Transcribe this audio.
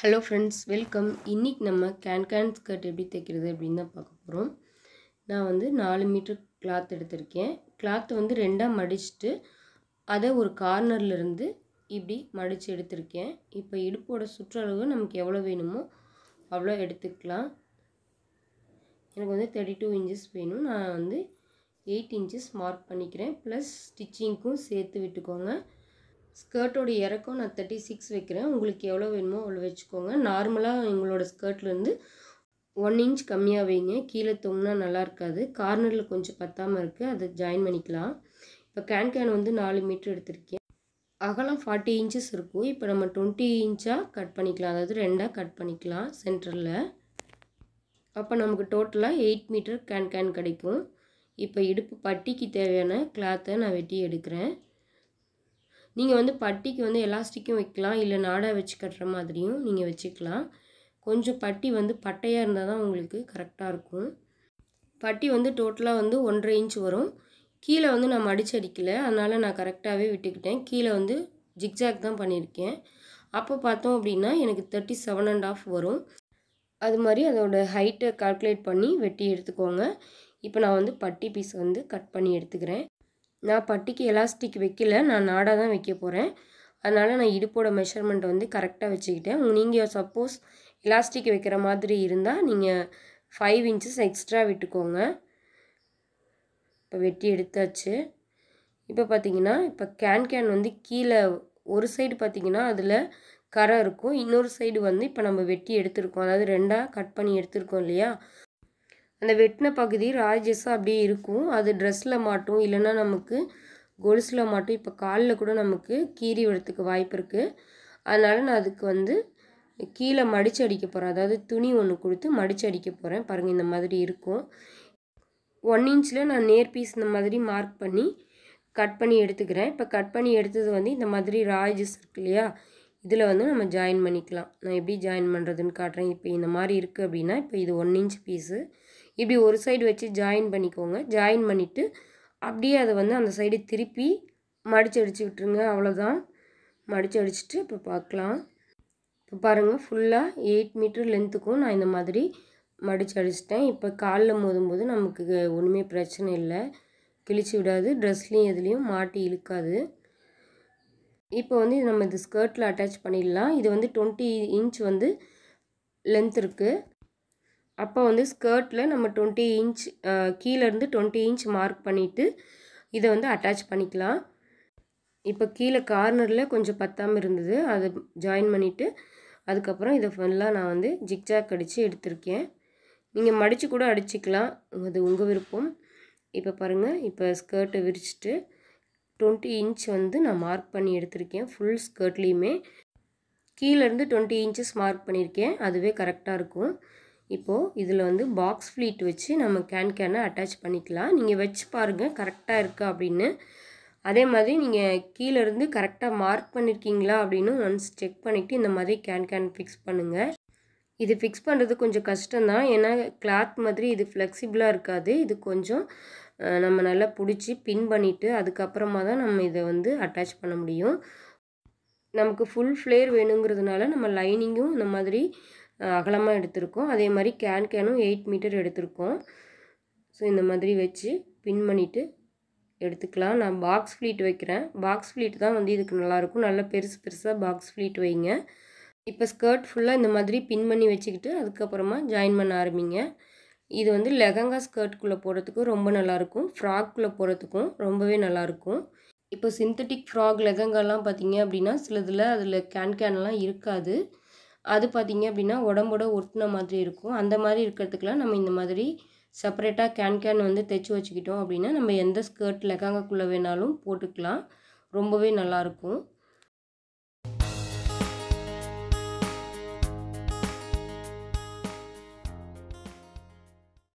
hello friends welcome இன்றைக்கி நம்ம can can skirt எப்படி தைக்கிறது அப்படின்னு தான் பார்க்க போகிறோம் நான் வந்து நாலு மீட்டர் கிளாத் எடுத்திருக்கேன் கிளாத்தை வந்து ரெண்டாக மடிச்சுட்டு அதை ஒரு கார்னர்லேருந்து இப்படி மடித்து எடுத்திருக்கேன் இப்போ இடுப்போட சுற்றளவு நமக்கு எவ்வளோ வேணுமோ அவ்வளோ எடுத்துக்கலாம் எனக்கு வந்து தேர்ட்டி டூ இன்ச்சஸ் வேணும் நான் வந்து எயிட் இன்ச்சஸ் மார்க் பண்ணிக்கிறேன் ப்ளஸ் ஸ்டிச்சிங்க்கும் சேர்த்து விட்டுக்கோங்க ஸ்கர்ட்டோட இறக்கம் நான் தேர்ட்டி சிக்ஸ் வைக்கிறேன் உங்களுக்கு எவ்வளோ வேணுமோ அவ்வளோ வச்சுக்கோங்க நார்மலாக எங்களோட ஸ்கர்ட்லேருந்து ஒன் இன்ச் கம்மியாக வைங்க கீழே தொங்கினா நல்லா இருக்காது கார்னரில் கொஞ்சம் பத்தாமல் இருக்குது அதை ஜாயின் பண்ணிக்கலாம் இப்போ கேன் கேன் வந்து நாலு மீட்ரு எடுத்திருக்கேன் அகலம் ஃபார்ட்டி இன்ச்சஸ் இருக்கும் இப்போ நம்ம டுவெண்ட்டி இன்ச்சாக கட் பண்ணிக்கலாம் அதாவது ரெண்டாக கட் பண்ணிக்கலாம் சென்டரில் அப்போ நமக்கு டோட்டலாக எயிட் மீட்டர் கேன் கேன் கிடைக்கும் இப்போ இடுப்பு பட்டிக்கு தேவையான கிளாத்தை நான் வெட்டி எடுக்கிறேன் நீங்கள் வந்து பட்டிக்கு வந்து எலாஸ்டிக்கும் வைக்கலாம் இல்லை நாடாக வச்சு கட்டுற மாதிரியும் நீங்கள் வச்சுக்கலாம் கொஞ்சம் பட்டி வந்து பட்டையாக இருந்தால் தான் உங்களுக்கு கரெக்டாக இருக்கும் பட்டி வந்து டோட்டலாக வந்து ஒன்றரை இன்ச் வரும் கீழே வந்து நான் அடிக்கல அதனால் நான் கரெக்டாகவே விட்டுக்கிட்டேன் கீழே வந்து ஜிக்ஜாக் தான் பண்ணியிருக்கேன் அப்போ பார்த்தோம் அப்படின்னா எனக்கு தேர்ட்டி செவன் அண்ட் ஆஃப் வரும் அது மாதிரி அதோடய ஹைட்டை கால்குலேட் பண்ணி வெட்டி எடுத்துக்கோங்க இப்போ நான் வந்து பட்டி பீஸ் வந்து கட் பண்ணி எடுத்துக்கிறேன் நான் பட்டிக்கு எலாஸ்டிக் வைக்கல நான் நாடாக தான் வைக்க போகிறேன் அதனால் நான் இடுப்போட மெஷர்மெண்ட்டை வந்து கரெக்டாக வச்சுக்கிட்டேன் நீங்கள் சப்போஸ் எலாஸ்டிக் வைக்கிற மாதிரி இருந்தால் நீங்கள் ஃபைவ் இன்ச்சஸ் எக்ஸ்ட்ரா விட்டுக்கோங்க இப்போ வெட்டி எடுத்தாச்சு இப்போ பார்த்தீங்கன்னா இப்போ கேன் கேன் வந்து கீழே ஒரு சைடு பார்த்திங்கன்னா அதில் கரை இருக்கும் இன்னொரு சைடு வந்து இப்போ நம்ம வெட்டி எடுத்துருக்கோம் அதாவது ரெண்டாக கட் பண்ணி எடுத்துருக்கோம் இல்லையா அந்த வெட்டின பகுதி ராஜஸாக அப்படியே இருக்கும் அது ட்ரெஸ்ஸில் மாட்டும் இல்லைன்னா நமக்கு கொலுசில் மாட்டும் இப்போ காலில் கூட நமக்கு கீறி விடத்துக்கு வாய்ப்பு இருக்குது அதனால் நான் அதுக்கு வந்து கீழே மடித்து அடிக்க போகிறேன் அதாவது துணி ஒன்று கொடுத்து மடித்து அடிக்க போகிறேன் பாருங்கள் இந்த மாதிரி இருக்கும் ஒன் இன்ச்சில் நான் நேர் பீஸ் இந்த மாதிரி மார்க் பண்ணி கட் பண்ணி எடுத்துக்கிறேன் இப்போ கட் பண்ணி எடுத்தது வந்து இந்த மாதிரி ராஜஸ் இருக்கு இல்லையா இதில் வந்து நம்ம ஜாயின் பண்ணிக்கலாம் நான் எப்படி ஜாயின் பண்ணுறதுன்னு காட்டுறேன் இப்போ இந்த மாதிரி இருக்குது அப்படின்னா இப்போ இது ஒன் இன்ச் பீஸு இப்படி ஒரு சைடு வச்சு ஜாயின் பண்ணிக்கோங்க ஜாயின் பண்ணிவிட்டு அப்படியே அதை வந்து அந்த சைடு திருப்பி மடித்து அடித்து விட்டுருங்க அவ்வளோதான் மடித்து அடிச்சுட்டு இப்போ பார்க்கலாம் இப்போ பாருங்கள் ஃபுல்லாக எயிட் மீட்டர் லென்த்துக்கும் நான் இந்த மாதிரி மடித்து அடிச்சிட்டேன் இப்போ காலில் மோதும்போது நமக்கு ஒன்றுமே பிரச்சனை இல்லை கிழிச்சு விடாது ட்ரெஸ்லேயும் எதுலேயும் மாட்டி இழுக்காது இப்போ வந்து இது நம்ம இது ஸ்கர்ட்டில் அட்டாச் பண்ணிடலாம் இது வந்து டுவெண்ட்டி இன்ச் வந்து லென்த் இருக்குது அப்போ வந்து ஸ்கர்ட்டில் நம்ம டுவெண்ட்டி இன்ச் கீழேருந்து டுவெண்ட்டி இன்ச் மார்க் பண்ணிவிட்டு இதை வந்து அட்டாச் பண்ணிக்கலாம் இப்போ கீழே கார்னரில் கொஞ்சம் பத்தாமல் இருந்தது அதை ஜாயின் பண்ணிவிட்டு அதுக்கப்புறம் இதை ஃபுல்லாக நான் வந்து ஜிக்ஜாக் அடித்து எடுத்திருக்கேன் நீங்கள் மடித்து கூட அடிச்சுக்கலாம் அது உங்கள் விருப்பம் இப்போ பாருங்கள் இப்போ ஸ்கர்ட்டை விரிச்சிட்டு டுவெண்ட்டி இன்ச் வந்து நான் மார்க் பண்ணி எடுத்திருக்கேன் ஃபுல் ஸ்கர்ட்லேயுமே கீழேருந்து டுவெண்ட்டி இன்ச்சஸ் மார்க் பண்ணியிருக்கேன் அதுவே கரெக்டாக இருக்கும் இப்போது இதில் வந்து பாக்ஸ் ஃப்ளீட் வச்சு நம்ம கேன் கேனை அட்டாச் பண்ணிக்கலாம் நீங்கள் வச்சு பாருங்கள் கரெக்டாக இருக்கா அப்படின்னு அதே மாதிரி நீங்கள் கீழேருந்து கரெக்டாக மார்க் பண்ணியிருக்கீங்களா அப்படின்னு ஒன்ஸ் செக் பண்ணிவிட்டு இந்த மாதிரி கேன் கேன் ஃபிக்ஸ் பண்ணுங்கள் இது ஃபிக்ஸ் பண்ணுறது கொஞ்சம் கஷ்டம்தான் ஏன்னா கிளாத் மாதிரி இது ஃப்ளெக்சிபிளாக இருக்காது இது கொஞ்சம் நம்ம நல்லா பிடிச்சி பின் பண்ணிவிட்டு அதுக்கப்புறமா தான் நம்ம இதை வந்து அட்டாச் பண்ண முடியும் நமக்கு ஃபுல் ஃப்ளேர் வேணுங்கிறதுனால நம்ம லைனிங்கும் இந்த மாதிரி அகலமாக எடுத்திருக்கோம் அதே மாதிரி கேன் கேனும் எயிட் மீட்டர் எடுத்திருக்கோம் ஸோ இந்த மாதிரி வச்சு பின் பண்ணிவிட்டு எடுத்துக்கலாம் நான் பாக்ஸ் ஃப்ளீட் வைக்கிறேன் பாக்ஸ் ஃப்ளீட் தான் வந்து இதுக்கு நல்லாயிருக்கும் நல்லா பெருசு பெருசாக பாக்ஸ் ஃப்ளீட் வைங்க இப்போ ஸ்கர்ட் ஃபுல்லாக இந்த மாதிரி பின் பண்ணி வச்சுக்கிட்டு அதுக்கப்புறமா ஜாயின் பண்ண ஆரம்பிங்க இது வந்து லெகங்கா ஸ்கர்ட்குள்ளே போடுறதுக்கும் ரொம்ப நல்லாயிருக்கும் ஃப்ராக்குள்ளே போகிறதுக்கும் ரொம்பவே நல்லாயிருக்கும் இப்போ சிந்தட்டிக் ஃப்ராக் லெகங்காலாம் பார்த்தீங்க அப்படின்னா சிலதில் அதில் கேன் கேன்லாம் இருக்காது அது பார்த்தீங்க அப்படின்னா உடம்போட ஒட்டுன மாதிரி இருக்கும் அந்த மாதிரி இருக்கிறதுக்கெலாம் நம்ம இந்த மாதிரி செப்பரேட்டாக கேன் கேன் வந்து தைச்சி வச்சுக்கிட்டோம் அப்படின்னா நம்ம எந்த ஸ்கர்ட் லெகங்காக்குள்ளே வேணாலும் போட்டுக்கலாம் ரொம்பவே நல்லாயிருக்கும்